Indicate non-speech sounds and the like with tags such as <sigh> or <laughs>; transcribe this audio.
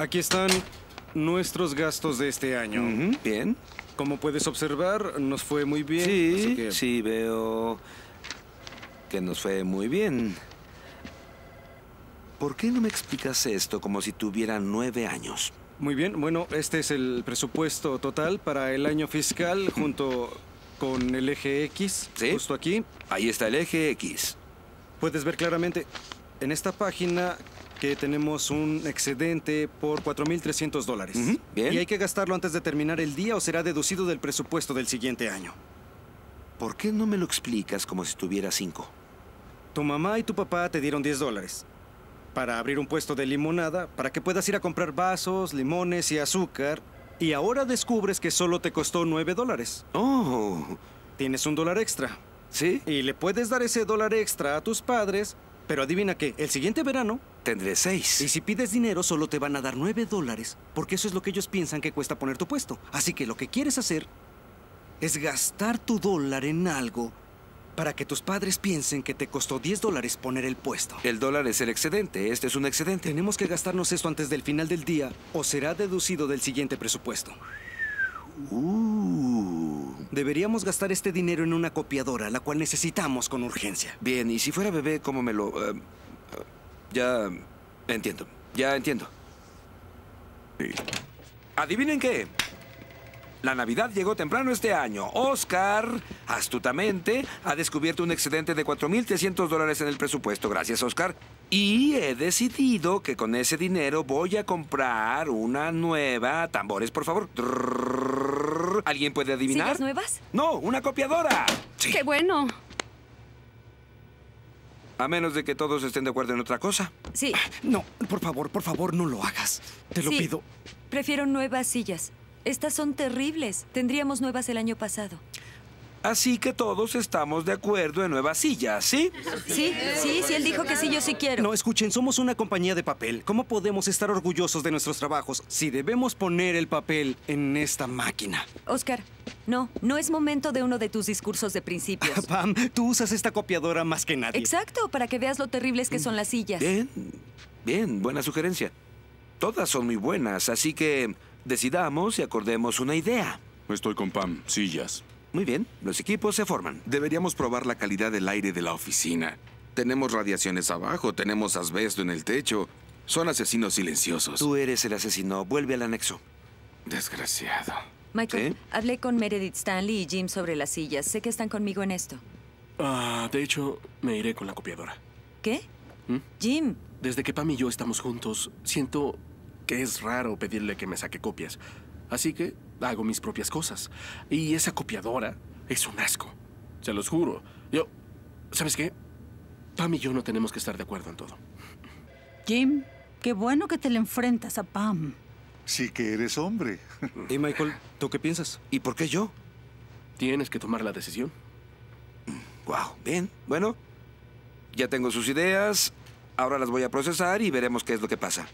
Aquí están nuestros gastos de este año. Bien. Como puedes observar, nos fue muy bien. Sí, sí, veo que nos fue muy bien. ¿Por qué no me explicas esto como si tuviera nueve años? Muy bien, bueno, este es el presupuesto total para el año fiscal junto con el eje X. ¿Sí? Justo aquí. Ahí está el eje X. Puedes ver claramente en esta página que tenemos un excedente por 4.300 dólares. Y hay que gastarlo antes de terminar el día o será deducido del presupuesto del siguiente año. ¿Por qué no me lo explicas como si tuviera cinco? Tu mamá y tu papá te dieron 10 dólares para abrir un puesto de limonada, para que puedas ir a comprar vasos, limones y azúcar. Y ahora descubres que solo te costó 9 dólares. Oh. Tienes un dólar extra. ¿Sí? Y le puedes dar ese dólar extra a tus padres pero adivina qué, el siguiente verano... Tendré seis. Y si pides dinero, solo te van a dar nueve dólares, porque eso es lo que ellos piensan que cuesta poner tu puesto. Así que lo que quieres hacer es gastar tu dólar en algo para que tus padres piensen que te costó 10 dólares poner el puesto. El dólar es el excedente, este es un excedente. Tenemos que gastarnos esto antes del final del día o será deducido del siguiente presupuesto. Uh. Deberíamos gastar este dinero en una copiadora, la cual necesitamos con urgencia. Bien, y si fuera bebé, ¿cómo me lo...? Eh, eh, ya entiendo, ya entiendo. ¿Adivinen qué? La Navidad llegó temprano este año. Oscar, astutamente, ha descubierto un excedente de 4.300 dólares en el presupuesto. Gracias, Oscar. Y he decidido que con ese dinero voy a comprar una nueva... Tambores, por favor. ¿Alguien puede adivinar? ¿Sillas nuevas? No, una copiadora. ¡Qué bueno! A menos de que todos estén de acuerdo en otra cosa. Sí. Ah, no, por favor, por favor, no lo hagas. Te lo pido. Prefiero nuevas sillas. Estas son terribles. Tendríamos nuevas el año pasado. Así que todos estamos de acuerdo en nuevas sillas, ¿sí? Sí, sí, sí, él dijo que sí, yo sí quiero. No, escuchen, somos una compañía de papel. ¿Cómo podemos estar orgullosos de nuestros trabajos si debemos poner el papel en esta máquina? Oscar, no, no es momento de uno de tus discursos de principios. <laughs> Pam, tú usas esta copiadora más que nadie. Exacto, para que veas lo terribles que son las sillas. Bien, bien, buena sugerencia. Todas son muy buenas, así que decidamos y acordemos una idea. Estoy con Pam, sillas. Muy bien, los equipos se forman. Deberíamos probar la calidad del aire de la oficina. Tenemos radiaciones abajo, tenemos asbesto en el techo. Son asesinos silenciosos. Tú eres el asesino. Vuelve al anexo. Desgraciado. Michael, hablé con Meredith Stanley y Jim sobre las sillas. Sé que están conmigo en esto. Ah, de hecho, me iré con la copiadora. ¿Qué? ¿Mm? Jim. Desde que Pam y yo estamos juntos, siento que es raro pedirle que me saque copias. Así que hago mis propias cosas. Y esa copiadora es un asco. Se los juro. Yo... ¿Sabes qué? Pam y yo no tenemos que estar de acuerdo en todo. Jim, qué bueno que te le enfrentas a Pam. Sí que eres hombre. <laughs> Y Michael, ¿tú qué piensas? ¿Y por qué yo? Tienes que tomar la decisión. Wow, bien. Bueno, ya tengo sus ideas. Ahora las voy a procesar y veremos qué es lo que pasa.